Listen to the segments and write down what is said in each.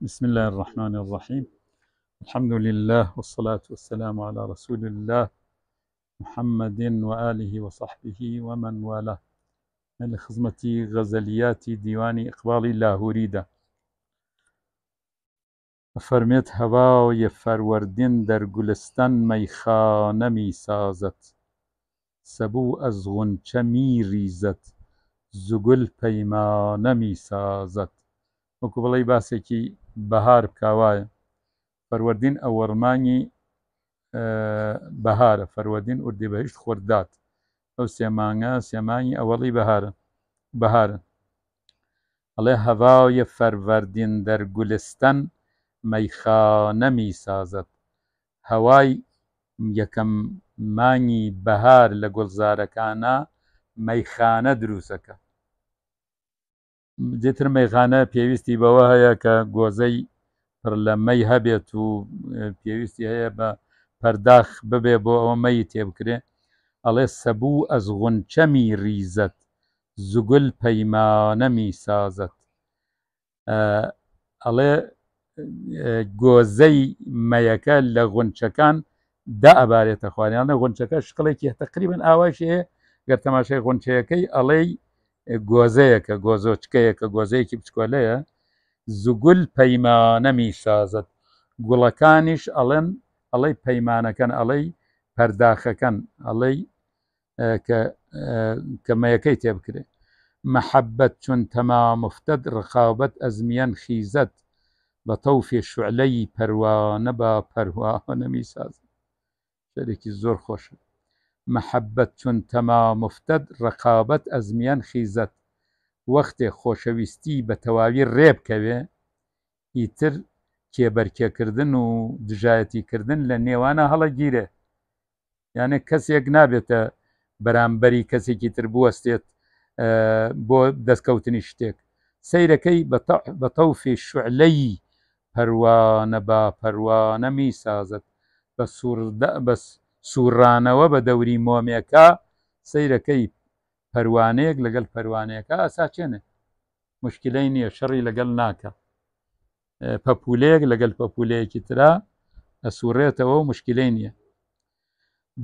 بسم الله الرحمن الرحيم الحمد لله والصلاة والسلام على رسول الله محمد وآله وصحبه ومن والاه من خزمة غزليات ديوان إقبال الله فرمت يفر وردين در قلستان میخانه می سازد سبو أزغن چمي ريزت زغل زگل پیمانه وەکو بڵی باسێکی بەهار بکاوایە فەروەردین ئەوەڕمانی بەهارە فەروەردین ئوردی بەهشت خوردات ئەو سێمانگە سێمانی ئەوەڵی بەهارە بەهارە ئەڵێ هەواویە فەروەردین دەرگولستان مەیخانەمی سازت هەوای یەکەم مانی بەهار لە گوڵزارەکانە مەیخانە دروستەکە جتر مەیخانە پێویستی بەوە هەیە کە گۆزەی پڕ لە مەی هەبێت و پێویستی هەیە بە پەرداخ ببێ بۆ ئەوە مەی تێبکرێ ئەڵێ سەبوو ئەز غونچەمی ریزەت زوگل پەیمانەمی سازت ئەڵێ گۆزەی مەیەکە لە غونچەکان دا ئەبارێتە خوانیانە غونچەکە شقڵێکی تقریبن ئاواشی هەیە گەر تەماشای غونچەکەی ئەڵێی گۆزەیەکە گۆزۆچکەیەکە گۆزەیەکی بچکۆلەیە زوگول پەیمانەمی سازت گوڵەکانیش ئەڵێن ئەڵەی پەیمانەکەن ئەڵەی پەرداخەکەن ئەڵەی کەمەیەکەی تێبکرێت محەبەت چون تەما مفتد ڕخاوبەت ئەزمیان خیزت بە تەوفێ شوعلەی پەروانە بە پەروانەمی ساز شەرێکی زۆر خۆشە مەحەبەت چون تەما مفتەت ڕقابەت ئەزمیان خیزەت وەختێ خۆشەویستی بە تەواوی ڕێبکەوێ ئیتر کێبەرکێکردن و دژایەتیکردن لە نێوانە هەڵە گیرێ یانە کەسێک نابێتە بەرامبەری کەسێکی تر بوەستێت بۆ دەستکەوتنی شتێک سیرەکەی بە تەوفی شعلەی پەروانە با پەروانەمی سازت بە سووردا بەس سوورانەوە بە دەوری مۆمیەکە سیرەکەی پەروانەیەک لەگەڵ پەروانەیەەکە ئاسا چێنێ مشکلەی نییە شەڕی لەگەڵ ناکە پەپولەیەک لەگەڵ پەپولەیەکی تررا ئە سوورێتەوە مشکلەی نییە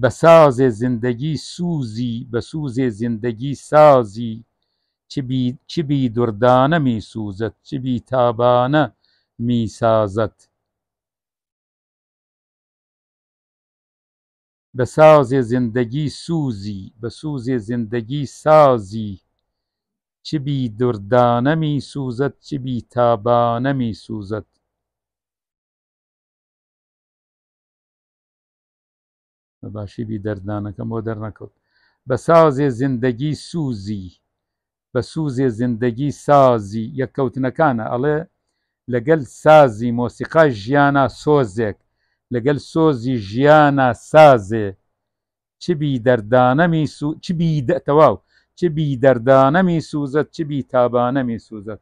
بە سازێ زیندگی سوزی بە سوزێ زیندگی سازی چبی دوردانە می سوزت چبی تابانە می سازت بە سازێ زیندەگی سوزی بە سوزێ زیندەگی سازی چبی دوردانەمی سوزەت چبی تابانەمی سوزەت بە باشیبی دەردانەکەم بۆ دەرنەکەوت بە سازێ زیندەگی سوزی بە سوزێ زیندەگی سازی یەککەوتنەکانە ئەڵێ لەگەل سازی مۆسیقا ژیانە سۆزێک لەگەل سۆزی ژیانە سازێ چ بی دەردانەمی چ بی تەواو چ بی دەردانەمی سوزت چ بی تابانەمی سوزت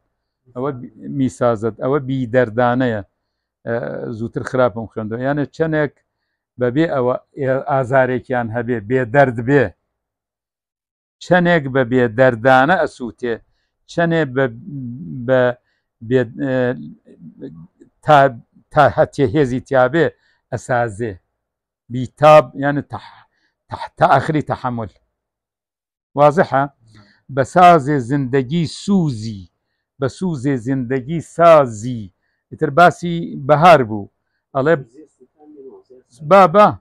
ئەوە میسازت ئەوە بی دەردانەیە زووتر خراپم خوێندەوە یانە چەندێک بەبێ ئەوە ئازارێکیان هەبێ بێ دەرد بێ چەندێک بە بێ دەردانە ئەسووتێ چەنێ بە تا هەتێ هێزی تیاابێ أسازة بيتاب يعني تح تحت اخر تحمل واضحه نعم. بساز ساز زندگی سوزی به سازي زندگی سازی اتر باسی بهار بو الله بابا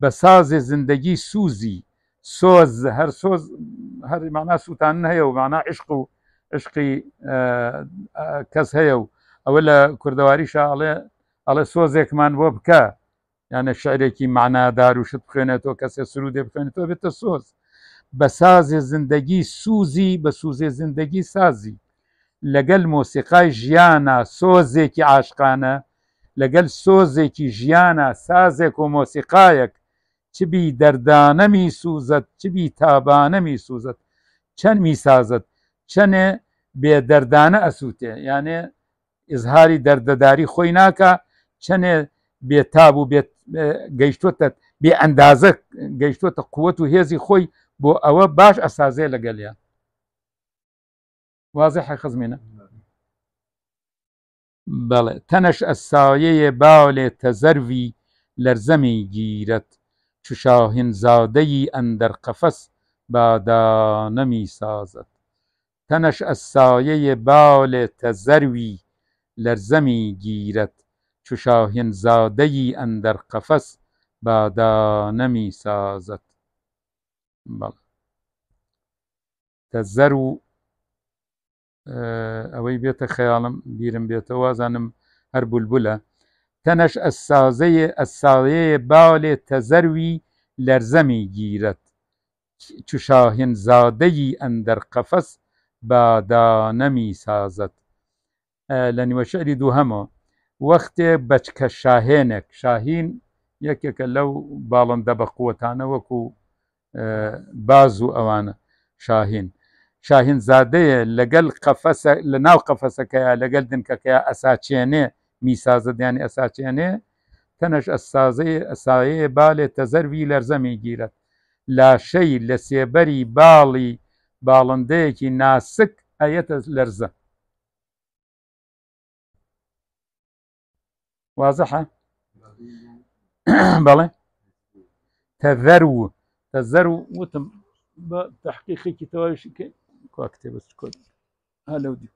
بساز ساز زندگی سوزی سوز هر سوز هر معنا سوتان هي ومعنا عشق عشقي آه آه كس اولا كردواري شاء ئەڵە سۆزێکمان بۆ بکە یانە شعرێکی معنادار و شت بخوێنێتەوە کەسێ سرودێ بخوێنێتەوە بێتە سۆز بە سازێ زندگی سوزی بە سوزێ زندگی سازی لەگەل مۆسیقای ژیانە سۆزێکی عاشقانە لەگەل سۆزێکی ژیانە سازێک و مۆسیقایەک چبی دەردانەمی سوزت چبی تابانەمی سوزت چەندمی سازت چەنێ بێ دەردانە ئەسووتێ یانێ ئزهاری دەردەداری خۆی ناکە چەنێ بێتاب و گەیشتوتە بێ ئەندازە گەیشتوتە قووەت و هێزی خۆی بۆ ئەوە باش ئەسازێ لەگەلیان وازە حەخزمێنە بەڵێ تەنەش ئەساوەیە باولێ تەزەروی لەرزەمی گیرەت چشاهینزادەی ئەندەر قەفەس بادانەمی سازت تەنەش ئەساوەیە باولێ تەزەروی لەرزەمی گیرەت چو شاهین زاده ای اندر قفس بادانه می سازد بله تزر و ئەوەی بێتە خەیاڵم بیرم بێتەوە وازانم هەر بولبولە تەنەش ئەسازەیە ئەساڵەیە باڵێ تەزەروی لەرزەمی گیرەت چ شاهێن زادەی ئەندەر قەفەس بادانەمی سازت لە نیوەشعری دوو هەمەوە وەختێ بەچکە شاهێنێک شاهین یەکێکە لەو باڵندە بە قوتانە وەکو باز و ئەوانە شاهین شاهین زادەیە لەگەل قەفەسە لە ناو قەفەسەکەیە لەگەل دنکەکەیە ئەساچێنێ میسازدیانی ئەساچێنێ تەنەش ئەسازەیە ئەسایەیە بالێ تەزەروی لەرزەمی گیرە لاشەی لە سێبەری باڵی باڵندەیەکی ناسک ئەەتە لەرزە واضحة بله تذرو تذرو وتم بتحقيقي كتواش كواكتب بس كود هلا ودي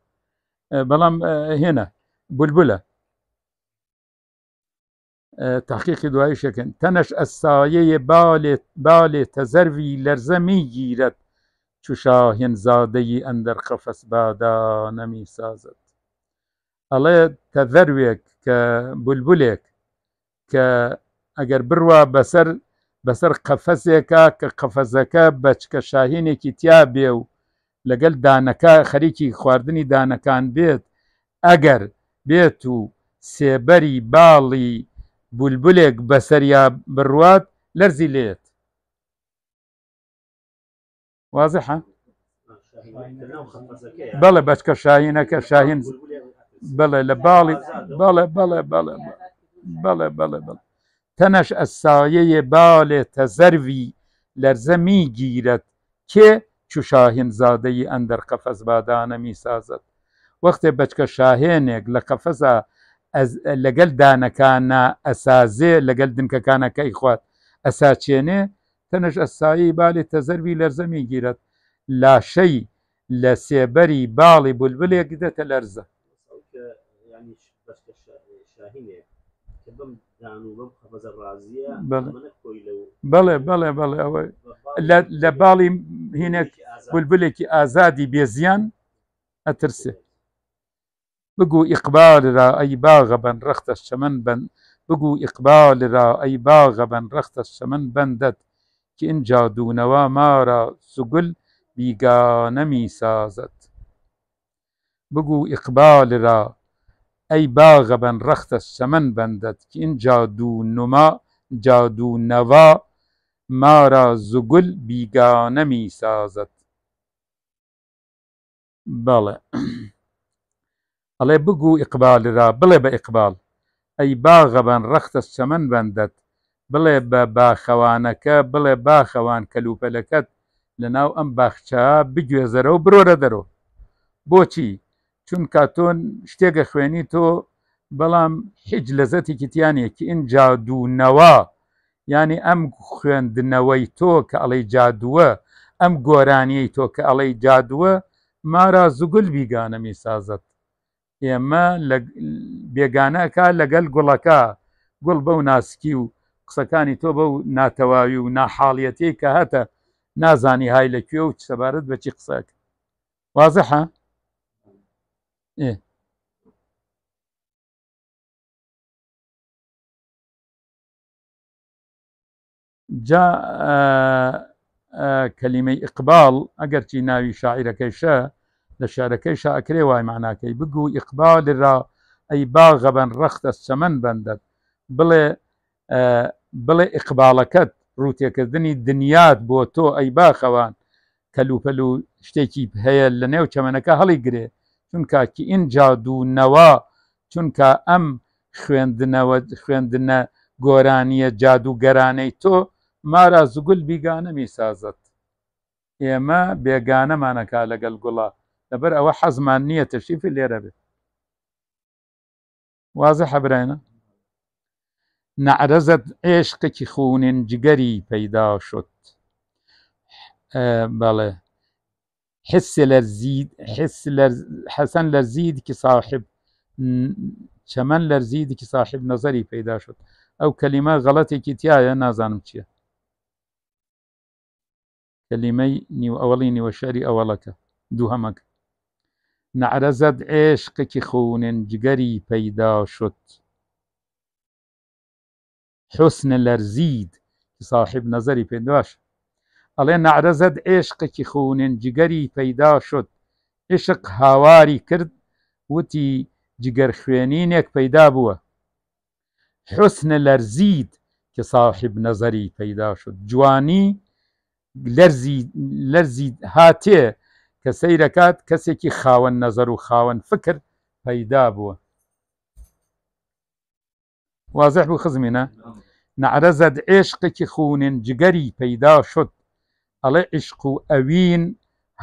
أه، بلام أه، هنا بلبلة أه، تحقیق دوایی شکن تنش السايه بال, بال تزروی لرزمي جيرت چو شاهن زاده اندر قفس بادا نمی سازد ئەڵێ کە ذەروێک کە بولبولێک کە ئەگەر بڕوە بەسەر بەسەر قەفەسێکە کە قەفەزەکە بەچکە شاهینێکی تیا بێ و لەگەل دانەکە خەریکی خواردنی دانەکان بێت ئەگەر بێت و سێبەری باڵی بولبولێک بەسەریا بڕوات لەرزی لێت وازحە بەڵێ بەچکە شاهینەکە شاهین بەڵێ لە باڵی بەڵێ بەڵێ بەڵێ بەڵێ بەڵێ بڵ تەنەش ئەسایەیە باڵێ تەزەروی لەرزەمی گیرەت کێ چو شاهین زادەی ئەندەر قەفەز بادانەمی سازت وەختێ بەچکە شاهێنێک لە قەفەزە لەگەل دانەکانە ئەسازێ لەگەل دنکەکانەکەی خوات ئەساچێنێ تەنەش ئەسایی باڵی تەزەروی لەرزەمی گیرەت لاشەی لە سێبەری باڵی بولبلێک دەتە لەرزە هینێ بەڵێ بەڵێ بەڵێ ئەوە لە باڵی هینێک بولبلێکی ئازادی بێزیان ئەترسێ بگو ئیقبال را ئەی باغە بن ڕختە شەمن بن بگو ئیقبال را ئەی باغە بن ڕختە شەمن بندت کە ئینجا دوونەوە مارە سوگل بیگانەمی سازت بگو ئیقبال را ئەی باغە بەن ڕەختە سەمن بەندەت کین جادو نما جادو نەوا مارا زگول بیگانەمی سازت بەڵێ ئەڵێ بگو ئیقبالرا بڵێ بە ئیقبال ئەی باغە بەن ڕەختە سەمن بەندەت بڵێ بە باخەوانەکە بڵێ باخەوان کەلوپەلەکەت لەناو ئەم باخچە بگوێزەرە و برۆرە دەرەوە بۆچی چونکە تۆن شتێکە خوێنی تۆ بەڵام هیچ لەزەتی کتیانێکی ئین جادوونەوە ینی ئەم خوێندنەوەی تۆ کە ئەڵەی جادووە ئەم گۆرانیەی تۆ کە ئەڵەی جادووە مارا زوگل بیگانەمی سازت ئێمە بێگانەکە لەگەل گوڵەکە گوڵ بەو ناسکی و قسەکانی تۆ بەو ناتەواوی و ناحاڵەتی کە هاتە نازانی های لەکوێ و سەبارەت بەچی قسەک وازەحە؟ جا کەلیمەی ئیقبال ئەگەرچی ناوی شاعیرەکەی شە لە شارەکەی شاکرێ وای معناکەی بگو ئیقبال را ئەی باغە بن ڕختە سەمن بندت بڵێ بڵێ ئیقبالەکەت ڕوتێکردنی دنیات بۆ تۆ ئەی باخەوان کەلوپەل و شتێکی هەیە لە نێو چەمەەکە هەڵی گرێت چونکە کی اینجا دوونەوە چونکە ئەم خوێندنەوە خوێندنە گۆرانیە جادوگەرانەی تۆ مارە زگول بیگانەمی سازت ئێمە بێگانەمانەکە لەگەل گوڵە لەبەر ئەوە حەزمان نییە تەشیفی لێرە بێت وازە حەبرێنە نەعرەزت عێشقێکی خوونێن جگەری پەیدا شد بەڵێ Hisseler zîd hisseler hesenler zîd ki sahib çemenler zîdi ki sahib nezerî peyda şod ew kelime xeletekî tiyaye nazanim çiye kelimey nîw ewelî nîweşerî eweleke du hemek neerezed êşqekî xûnên cigerî peyda şod حسن لەرزید صاحب نظری پێ باش ئەڵێ نعرەزت عێشقێکی خوونێن جگەری پەیدا شد عشق هاواری کرد وتی جگەر خوێنینێک پەیدا بووە حسنە لەرزید کە ساحب نەزەری پەیدا شد جوانی لەرزی هاتێ کە سەیرەکات کەسێکی خاوەن نەزەر و خاوەن فکر پەیدا بووە وازح بوو خزمینە نعرەزت عێشقێکی خوونێن جگەری پەیدا شد ئەڵێ عیشق و ئەوین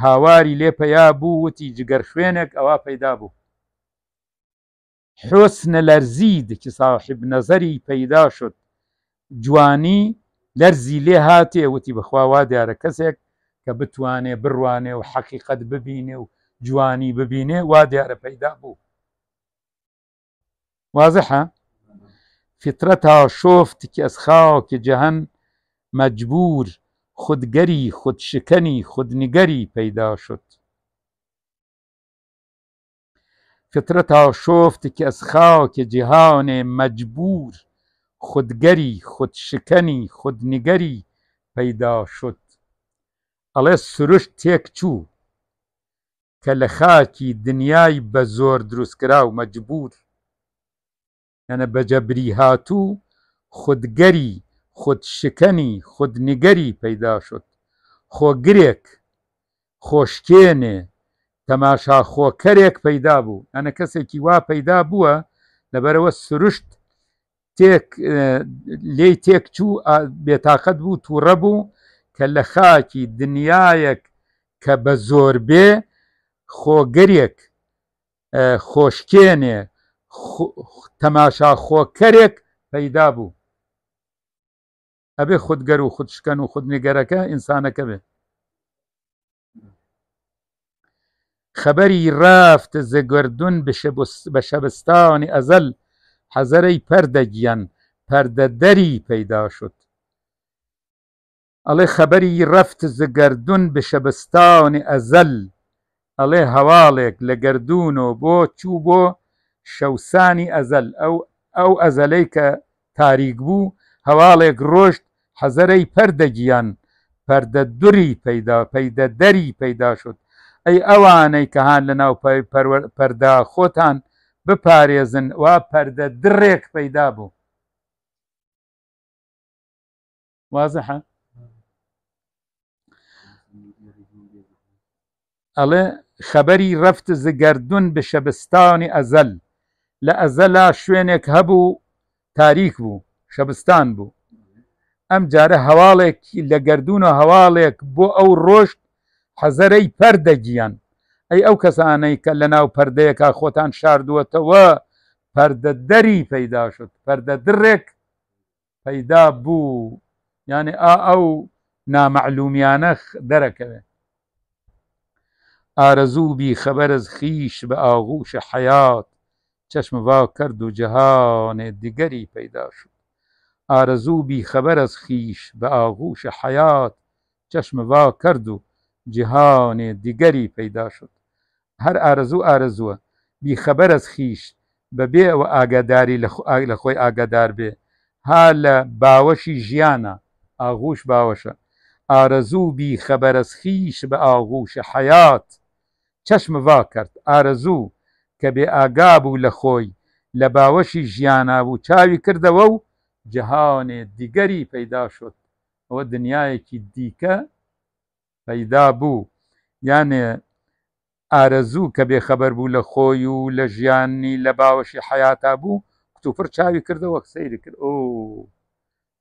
هاواری لێپەیا بوو وتی جگەر خوێنێک ئەوە پەیدا بوو حۆسنە لەرزیدکی ساحب نەزەری پەیدا شد جوانی لەرزی لێ هاتێ وتی بەخواوا دیارە کەسێک کە بتوانێ بڕوانێ و حەقیقت ببینێ و جوانی ببینێ وا دیارە پەیدا بوو واضحە فترەت تا شفت کە ئەسخاوکە جەهن مەجبور خودگەری خودشکنی خودنیگەری پەیدا شد فترەتا شفتێکی ئەس خاوکە جیهاونێ مەجبور خودگەری خودشکنی خودنیگەری پەیدا شد ئەڵێ سروشت تێک چوو کە لە خاکی دنیای بە زۆر دروستکرا و مەجبور ئەنە بەجەبری هاتوو خودگەری خودشکنی خودنیگەری پەیدا شد خۆگرێک خۆشکێنێ تەماشا خۆکەرێک پەیدا بوو ئەنە کەسێکی وا پەیدا بووە لەبەرەوە سروشت لێی تێک چوو بێتاقەت بوو تووڕە بوو کە لە خاکی دنیایەک کە بە زۆر بێ خۆگەرێک خۆشکێنێ تەماشا خۆکەرێک پەیدا بوو ئەبێ خودگەر و خودشککن و خودنیگەرەکە ئینسانەکە بێ خەبەری ڕافت زەگردون بە شەبستانی ئەزەل حەزەرەی پەردەگیان پەردەدەری پەیدا شد ئەڵێ خەبەری ڕەفت زگردون بە شەبستانی ئەزەل ئەڵێ هەواڵێک لە گردون و بۆ چوو بۆ شەوسانی ئەزەل ئەو ئەو ئەزەلەی کە تاریک بوو هەواڵێک ڕۆشت حەزەرەی پەردەگیان پەردە دووری پەیدا پەیدە دەری پەیدا شد ئەی ئەوانەی کە هاان لە ناو پەردا خۆتان بپارێزن وا پەردە درێک پەیدا بوو وازحە ئەڵێ خەبەری ڕفت زگەردون بە شەبستانی ئەزەل لە ئەزەلا شوێنێک هەبوو تاریک بوو شەبستان بوو ئەم جارە هەواڵێکی لە گردردونە هەواڵێک بۆ ئەو ڕۆشت حەزەرەی پەردەگییان ئەی ئەو کەسانەی کە لە ناو پەردەیەکە خۆتان شاردووەتەوە پەردە دەری پەیدا شد پەردە درێک پەیدا بوو یانێ ئا ئەو نامەعلومیانە دەرەکەوێ ئارەزووبی خەبەرز خیش بە ئاغوشە حەیات چەشموا کرد و جەهانێ دیگەری پەیدا شد ئارەزوو بی خەبەر ئەس خیش بە ئاغوشە حەیات چەشمەوا کرد و جیهاانێ دیگەری پەیدا شد هەر ئارەزوو ئارەزووە بی خەبەر ئەس خیش بەبێ ئەوە ئاگاداری لە خۆی ئاگادار بێ ها لە باوەشی ژیانە ئاغوش باوەشە ئارەزوو بی خەبەر ئەس خیش بە ئاغوشە حەیات چەشمەوا کرد ئارەزوو کە بێ ئاگا بوو لە خۆی لە باوەشی ژیانە بوو چاوی کردەوە و جیهانێ دیگەری پەیدا شد ئەوە دنیایەکی دیکە پەیدا بوو یانێ ئارەزوو کە بێخەبەر بوو لە خۆی و لە ژیانی لە باوەشی حیاتا بوو کتوپڕ چاوی کردەوە سەیری کرد ئۆ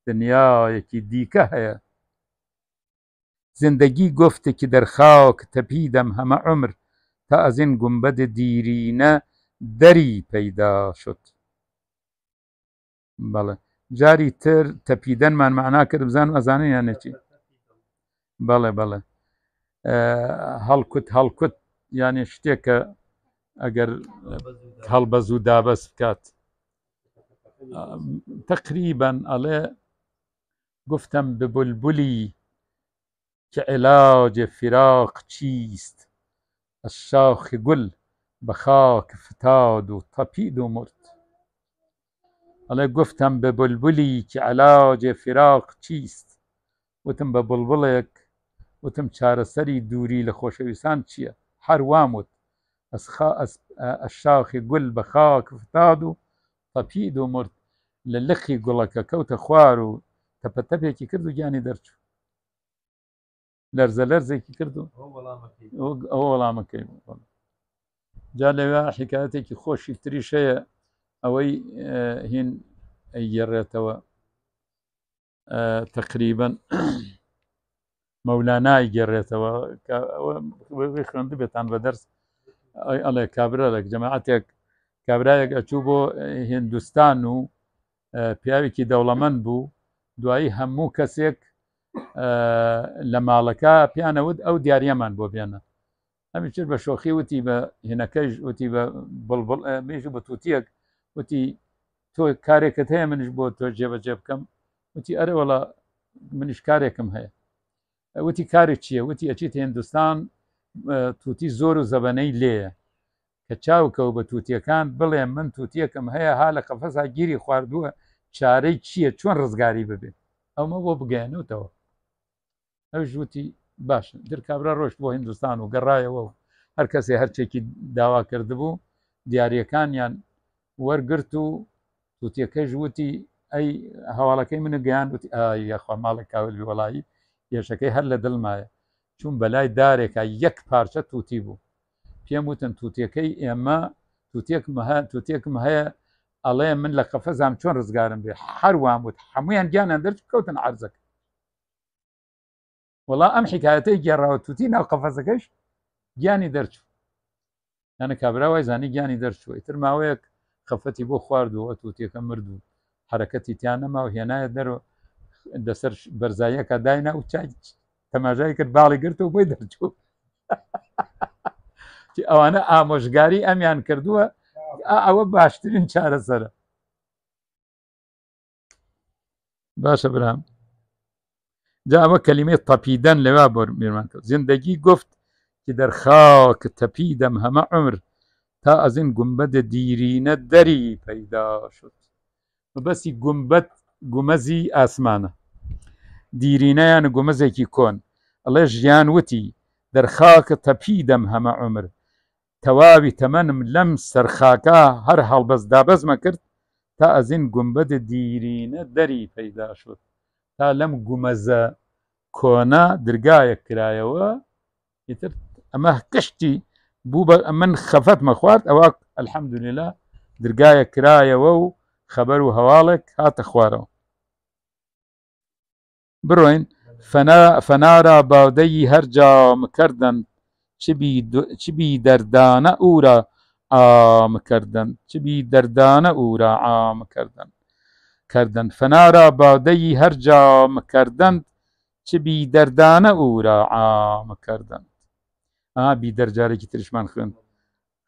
دنیایەکی دیکە هەیە زندگی گفتێکی دەرخاوە کە تەپی دەم هەمە عمر تا ئەزین گومبەد دیرینە دەری پەیدا شد بەڵێ جاری تر تەپیدەنمان معنا کرد بزان ئەزانە یان نەچی بەڵێ بەڵێ هەڵکوت هەڵکوت یانێ شتێک کە ئەگەر هەڵبەز و دابەست بکات تقریبان ئەڵێ گفتم ببولبولی کە علاج فراق چیست الشاخ گل بە خاک فتاد و تەپید و مرد ئەڵێ گفتم بە بولبولی کە علاجێ فراق چیست وتم بە بڵبڵێک وتم چارەسەری دووری لە خۆشەویستان چییە هەرواموت ئەشاخی گول بە خاک فتاد و تەپید و مرد لە لەخی گوڵەکە کەوتە خوار و تەپەتەپێکی کرد و گیانی دەرچوو لەرزە لەرزێکی کرد و ئەو وەڵامەکەی جا لەوێ حکایەتێکی خۆشی تریشەیە ئەوەی هین ئەیگەڕێتەوە تقریبن مەولانای گەڕێتەوە خوێنند بێتان بە دەرس ئەڵێ کابرەلێک جەماعاتێک کابراایەک ئەچوو بۆ هندستان و پیاوێکی دەوڵەمەند بوو دوایی هەموو کەسێک لە ماڵەکە پیانەوت ئەو دیارەمان بۆ بێنە ئەمی چر بە شۆخی وتی بە هێنەکەیش وتی بە بڵبڵ مێژ بە تووتیەک وتی تۆ کارێکت هەیە منش بۆ تۆ جێبەجێ بکەم وتی ئەرەوەڵا منیش کارێکم هەیە وتی کارێک چییە وتی ئەچیت هندستان تووتی زۆر و زەبەنەی لێە کە چاوکەوە بە تووتیەکان بڵێ من تووتیەکەم هەیە ها لە قەفەسا گیری خواردووە چارەی چییە چۆن ڕزگاری ببێ ئەمە بۆ بگەێنوتەوە ئەوش وتی باش درکابرا ڕۆشت بۆ هندستان و گەڕایەوە و هەر کەسێ هەرچێکی داوا کردبوو دیارریەکانیان وەرگرت و تووتەکەش وتی ئەی هەواڵەکەی منە گەیان وتی یاخوا ماڵی کاولبی وڵایی یێشەکەی هەر لە دڵمایە چون بەلای دارێکە یەک پارچە تووتی بوو پێم وتن تووتەکەی ئێمە تووتێکم هەیە ئەڵێ من لە قەفەزام چۆن ڕزگارم بێ هەروان وت هەمویان گیانیان دەرچ کەوتن عرزەکە وڵا ئەم حکایەتەی گێڕاوە تووتی ناو قەفەزەکەش گیانی دەرچوو یانە کابرا وای زانی گیانی دەرچوو ئیتر ماوەیەک خەفەتی بۆ خواردووە تووتێکە مردو حرەکەتی تیانەما و هێنایە دەرەوە دەسەر بەرزایەکە داینا و چای تەماژای کرد باڵی گرت و بۆی دەرچوو ئەوانە ئامۆژگاری ئەمیان کردووە ئەوە باشترین چارەسەرە باشە برام جا ئەوە کەلیمەی تەپیدەن لەوا بۆ میرمان کرد زیندگی گفت کی دەرخاوە کە تەپیدەم هەمە عمر تا از این گنبد دیرینه دری پیدا شد و بەسی گومبەت گومەزی ئاسمانە دیرینەیان گومەزێکی کۆن ئەڵێ ژیان وتی دەرخاکە تەپی دەم هەمە عمر تەواوی تەمەنم لەم سەرخاکە هەر هەڵبەستدا بەزمە کرد تا ئەزین گومبەت دیرینە دەری پەیدا شد تا لەم گومەزە کۆنا درگایە کرایەوە ئیتر ئەمە کشتی بوو من خەفەتمە خوارد ئەوە ئەلحەمدونیلا درگایە کرایەوە و خەبەر و هەواڵێک هاتە خوارەوە بڕۆین فەنارا باودەی هەرجامکردن چبی دەردانە ئورا ئامکردن چبی دەردانە ئورا ئامکردن کردن فەنارا باودەی هەرجامکردن چبی دەردانە ئورا ئامکردن ئابی دەرجارێکی ترشمان خوێن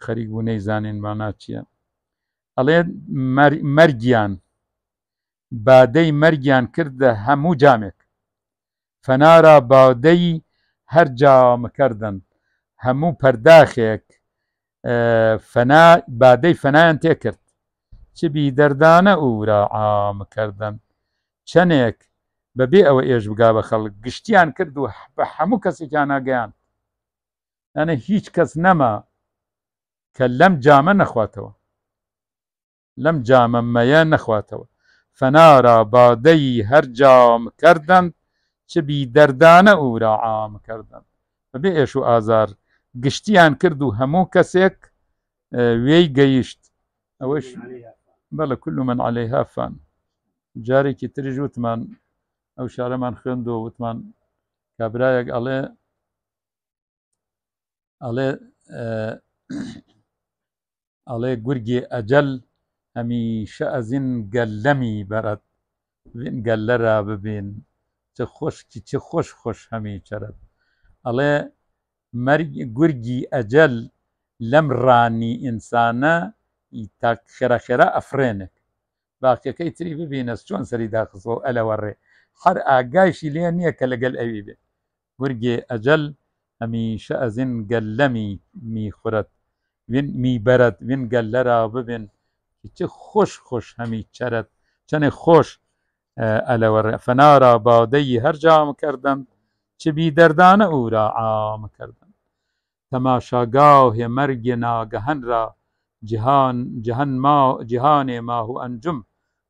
خەریک بوو نەیزانێن مانا چییە ئەڵێ مەرگیان بادەی مەرگیان کردە هەموو جامێک فەنارا بادەی هەر جامەکردن هەموو پەرداخێک بادەی فەنایان تێکرد چ بی دەردانە ئورا ئامکردن چەندێک بەبێ ئەوە ئێش بگا بە خەڵک گشتیان کرد و بە هەموو کەسێکیان ناگەیان ئەنە هیچ کەس نەما کە لەم جامە نەخواتەوە لەم جامەمەیە نەخواتەوە فەنارا بادەی هەر جام کردن چ بی دەردانە ئورا عام کردن بەبێ ئێش و ئازار گشتیان کرد و هەموو کەسێک وێی گەیشت ئەوەش بەڵە کول من عليهەی هافان جارێکی تریژ وتمان ئەو شارەمان خوێند و وتمان کابراایەک ئەڵێ ئەڵێ ئەڵێ گورگێ ئەجەل هەمیشە ئەزین گەلەمی بەرەت گەلەرا ببین چ خۆشکی چ خۆش خۆش هەمی چرت ئەڵێ گورگی ئەجەل لەم ڕانی ئینسانە تا خێرەخێرا ئەفرێنێت باقیەکەی تری ببینە چۆن سەری داخزۆ ئەلەوەڕێ هەر ئاگایشی لێ نییە کە لەگەل ئەوی بێت گورگێ ئەجەل همیشه از این گله می میخورد وین میبرد وین گله را ببین که چه خوش خوش همی چرد چنه خوش الور فنا را باده هر جام کردند چه بی دردانه او را عام کردند تماشاگاه مرگ ناگهان را جهان جهان ما جهان ماهو انجم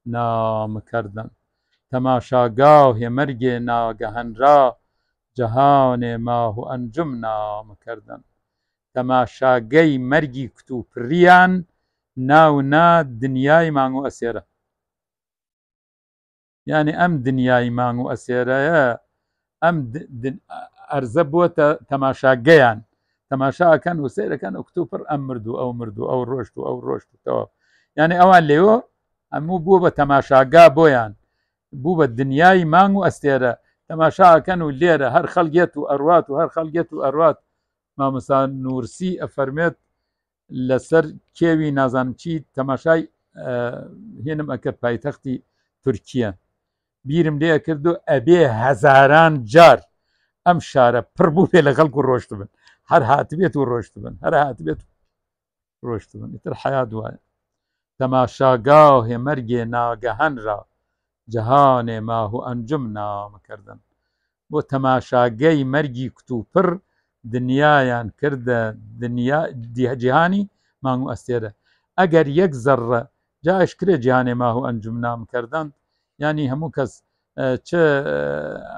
نام کردند تماشاگاه مرگ ناگهان را جەهاانێ ماه و ئەنجم نامەکردن تەماشاگەی مەرگی کت و پڕیان ناونا دنیای مانگ و ئەسێرە یعنی ئەم دنیای مانگ و ئەسێرەیە ئەم ئەرزە بووە تەماشاگەیان تەماشاکەن و سێرەکەن ئۆکتۆپر ئەم مردو ئەو مردو ئەو ڕۆشت و ئەو ڕۆشتەوە یعنی ئەوان لێەوە هەموو بووە بە تەماشاگا بۆیان بوو بە دنیای مانگ و ئەستێرە تەماشاکەن و لێرە هەر خەلگێت و ئەروات و هەر خەلگێت و ئەروات مامۆستا نورسی ئەفەرمێت لەسەر کێوی نازانچی تەماشای هێنم ئەکرد پایتەختی تورکیە بیرم لێ کرد و ئەبێ هەزاران جار ئەم شارە پڕبوو پێ لەگەڵک و ڕۆشت بن هەر هاتبێت و ڕۆشت بن هەر هاتبێت ڕۆشت بن ئیتر حیات وایە تەماشاگا و هێمەرگێ ناگەهەنرا جەهانێ ماهو ئەنجم نامەکردن بۆ تەماشاگەی مەرگی کتوپڕ دنیایان کردە دیهجیهانی مانگ و ئەستێرە ئەگەر یەک زەڕە جاش کرێ جیهانێ ماهو ئەنجم نامکردن ینی هەموو کەس چه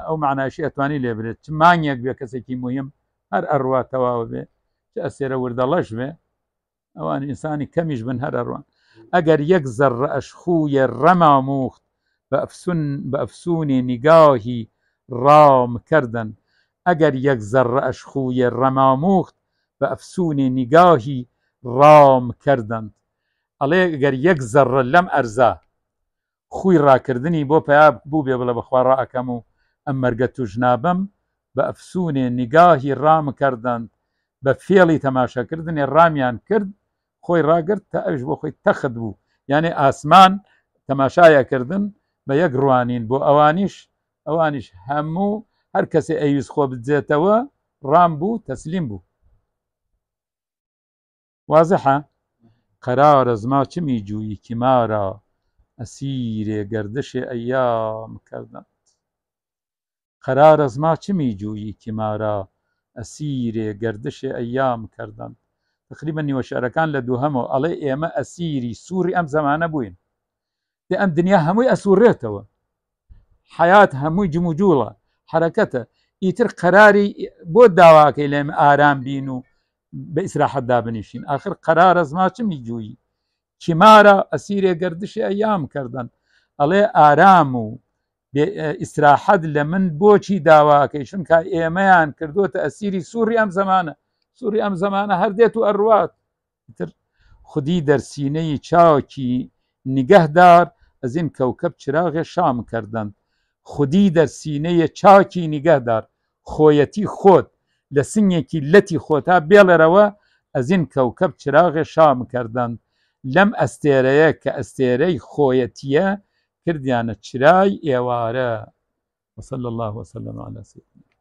ئەو معناشی ئەتوانی لێ برێت چ مانگێک بێ کەسێکی مهم هەر ئەڕوا تەواوە بێ چ ئەسێرە وردەڵەش بێ ئەوان ئینسانی کەمیش بن هەر ئەڕوان ئەگەر یەک زەڕە ئەشخوویە ڕەما و بە ئەفسونێ نیگاهی ڕام کردن ئەگەر یەک زەڕە ئەشخویە ڕەماموخت بە ئەفسونێ نیگاهی ڕام کردن ئەڵێ گەر یەک زەڕە لەم ئەرزا خوی ڕاکردنی بۆ پیاب بوو بێ بڵە بەخوا ڕائەکەم و ئەم مەرگە توژ نابم بە ئەفسونێ نیگاهی ڕام کردند بە فێڵی تەماشاکردنی ڕامیان کرد خۆی ڕاگرت تا ئەوش بۆ خۆی تەخت بوو یعنی ئاسمان تەماشایەکردن بە یەک ڕوانین بۆ ئەوانیش ئەوانیش هەموو هەر کەسێ ئەویست خۆ بجێتەوە ڕام بوو تەسلیم بوو وازحە قەرارە زما چمی جووی کیمارە ئەسیرێ گەردشێ ئەیام کردنات قەرارە زما چمی جووی کیمارە ئەسیرێ گەردشێ ئەیام کردن تقریبا نیوەشارەکان لە دوو هەمەوە ئەڵێ ئێمە ئەسیری سووری ئەم زمانە بووین دێ ئەم دنیا هەمووی ئەسوورێتەوە حیات هەمووی جموجوڵە حرەکەتە ئیتر قەراری بۆ داواکەی لێم ئارام بین و بە ئیسراحەتدا بنیشین آخر قەرارە زما چمی جویی چمارە ئەسیرێ گردشی ئەیام کردن ئەڵێ ئارام و ئیسراحەت لە من بۆچی داواکەی چونکە ئێمەیان کردوتە ئەسیری سووری ئەم زمانە سووری ئەم زمانە هەردێت و ئەڕوات خودی دەرسینەی چاوکی نیگەهدار ez ên kewkeb çiraxê şam kerdan Xudî dersîneye çakî nigedar xyetî xot li sinyekî letî xota bêlerewe ez ên kewkeb çiraxê şam kerdan lem estereye ke esterey xyetiye kirdiyane çiray êware وصلى الله وسلم على سيدنا